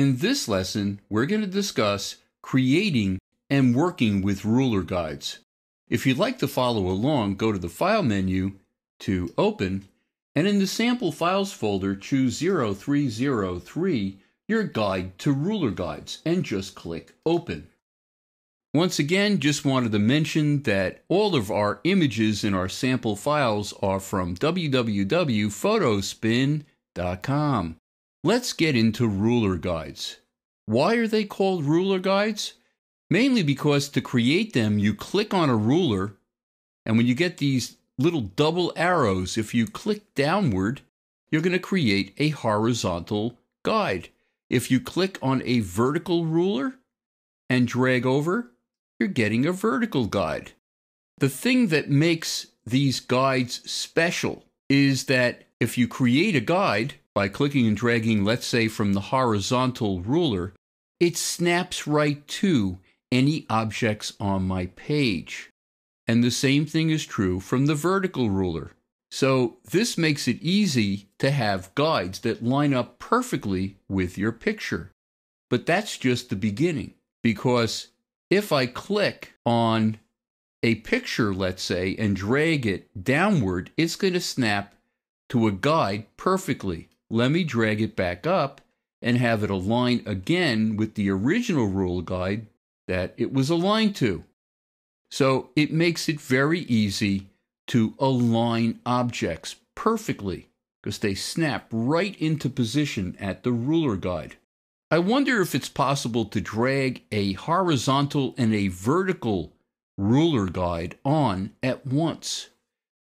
In this lesson, we're going to discuss creating and working with ruler guides. If you'd like to follow along, go to the File menu to Open, and in the Sample Files folder, choose 0303, your guide to ruler guides, and just click Open. Once again, just wanted to mention that all of our images in our sample files are from www.photospin.com. Let's get into ruler guides. Why are they called ruler guides? Mainly because to create them, you click on a ruler, and when you get these little double arrows, if you click downward, you're going to create a horizontal guide. If you click on a vertical ruler and drag over, you're getting a vertical guide. The thing that makes these guides special is that if you create a guide, by clicking and dragging, let's say, from the horizontal ruler, it snaps right to any objects on my page. And the same thing is true from the vertical ruler. So this makes it easy to have guides that line up perfectly with your picture. But that's just the beginning because if I click on a picture, let's say, and drag it downward, it's going to snap to a guide perfectly let me drag it back up and have it align again with the original rule guide that it was aligned to. So it makes it very easy to align objects perfectly because they snap right into position at the ruler guide. I wonder if it's possible to drag a horizontal and a vertical ruler guide on at once.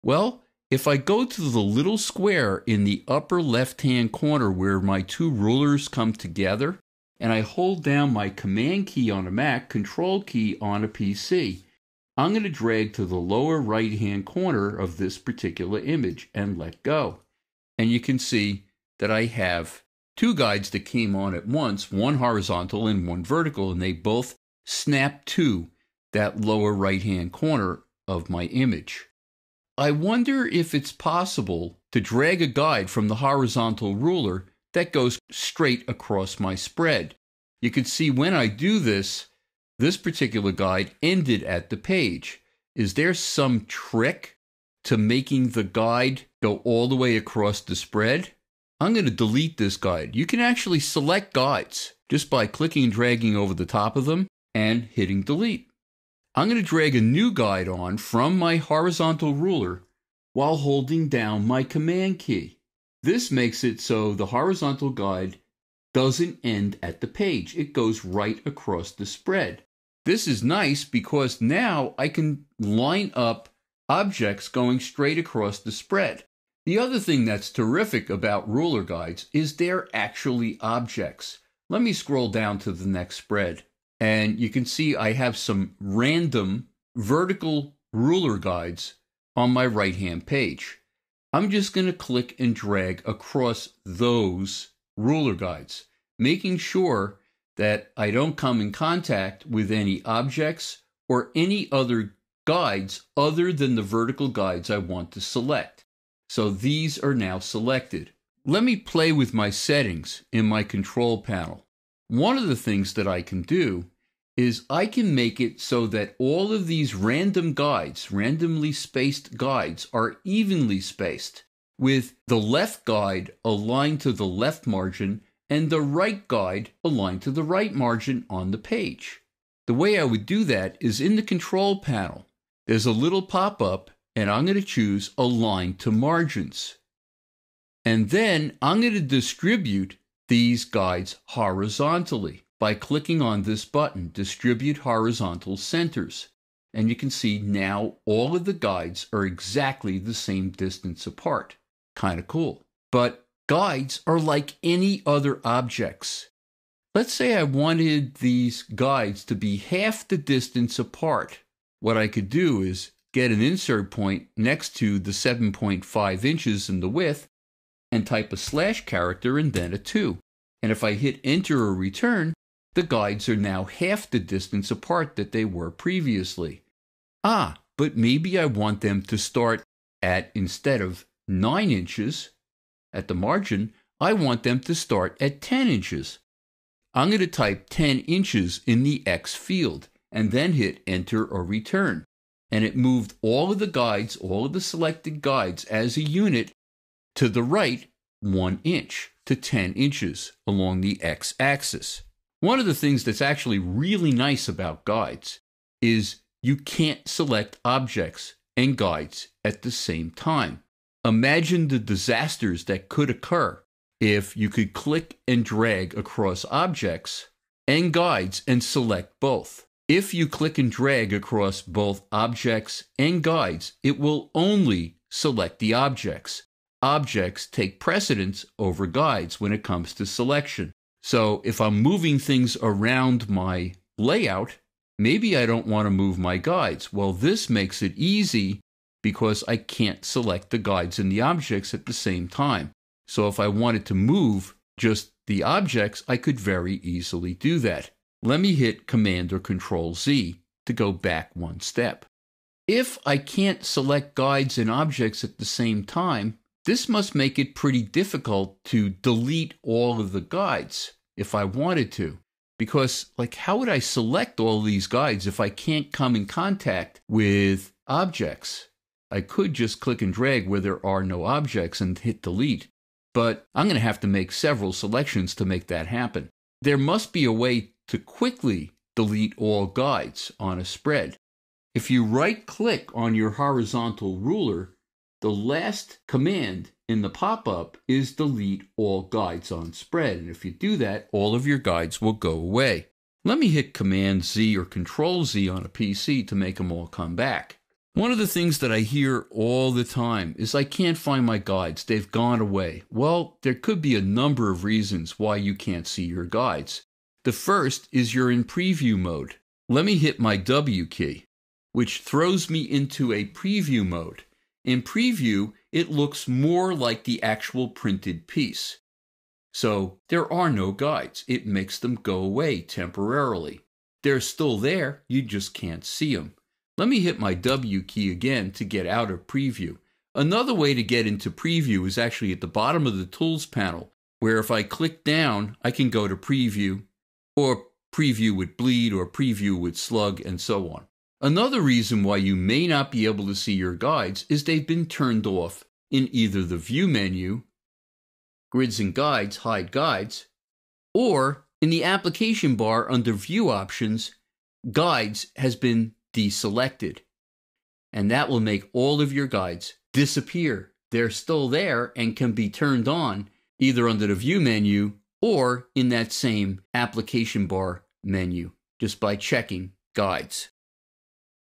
Well, if I go to the little square in the upper left-hand corner where my two rulers come together, and I hold down my Command key on a Mac, Control key on a PC, I'm going to drag to the lower right-hand corner of this particular image and let go. And you can see that I have two guides that came on at once, one horizontal and one vertical, and they both snap to that lower right-hand corner of my image. I wonder if it's possible to drag a guide from the horizontal ruler that goes straight across my spread. You can see when I do this, this particular guide ended at the page. Is there some trick to making the guide go all the way across the spread? I'm going to delete this guide. You can actually select guides just by clicking and dragging over the top of them and hitting delete. I'm going to drag a new guide on from my horizontal ruler while holding down my command key. This makes it so the horizontal guide doesn't end at the page. It goes right across the spread. This is nice because now I can line up objects going straight across the spread. The other thing that's terrific about ruler guides is they're actually objects. Let me scroll down to the next spread. And you can see I have some random vertical ruler guides on my right hand page. I'm just going to click and drag across those ruler guides, making sure that I don't come in contact with any objects or any other guides other than the vertical guides I want to select. So these are now selected. Let me play with my settings in my control panel one of the things that I can do is I can make it so that all of these random guides, randomly spaced guides, are evenly spaced, with the left guide aligned to the left margin and the right guide aligned to the right margin on the page. The way I would do that is in the control panel. There's a little pop-up, and I'm going to choose Align to Margins. And then I'm going to distribute these guides horizontally by clicking on this button, Distribute Horizontal Centers. And you can see now all of the guides are exactly the same distance apart. Kind of cool. But guides are like any other objects. Let's say I wanted these guides to be half the distance apart. What I could do is get an insert point next to the 7.5 inches in the width and type a slash character and then a 2. And if I hit enter or return, the guides are now half the distance apart that they were previously. Ah, but maybe I want them to start at, instead of 9 inches at the margin, I want them to start at 10 inches. I'm going to type 10 inches in the X field and then hit enter or return. And it moved all of the guides, all of the selected guides as a unit to the right, 1 inch to 10 inches along the x axis. One of the things that's actually really nice about guides is you can't select objects and guides at the same time. Imagine the disasters that could occur if you could click and drag across objects and guides and select both. If you click and drag across both objects and guides, it will only select the objects objects take precedence over guides when it comes to selection. So if I'm moving things around my layout, maybe I don't want to move my guides. Well, this makes it easy because I can't select the guides and the objects at the same time. So if I wanted to move just the objects, I could very easily do that. Let me hit Command or Control Z to go back one step. If I can't select guides and objects at the same time, this must make it pretty difficult to delete all of the guides if I wanted to. Because, like, how would I select all these guides if I can't come in contact with objects? I could just click and drag where there are no objects and hit delete, but I'm going to have to make several selections to make that happen. There must be a way to quickly delete all guides on a spread. If you right click on your horizontal ruler the last command in the pop-up is delete all guides on spread. And if you do that, all of your guides will go away. Let me hit Command Z or Control Z on a PC to make them all come back. One of the things that I hear all the time is I can't find my guides. They've gone away. Well, there could be a number of reasons why you can't see your guides. The first is you're in preview mode. Let me hit my W key, which throws me into a preview mode. In preview, it looks more like the actual printed piece. So there are no guides. It makes them go away temporarily. They're still there, you just can't see them. Let me hit my W key again to get out of preview. Another way to get into preview is actually at the bottom of the tools panel, where if I click down, I can go to preview or preview with bleed or preview with slug and so on. Another reason why you may not be able to see your guides is they've been turned off in either the View menu, Grids and Guides, Hide Guides, or in the application bar under View Options, Guides has been deselected. And that will make all of your guides disappear. They're still there and can be turned on either under the View menu or in that same application bar menu just by checking Guides.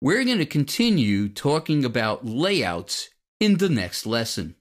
We're going to continue talking about layouts in the next lesson.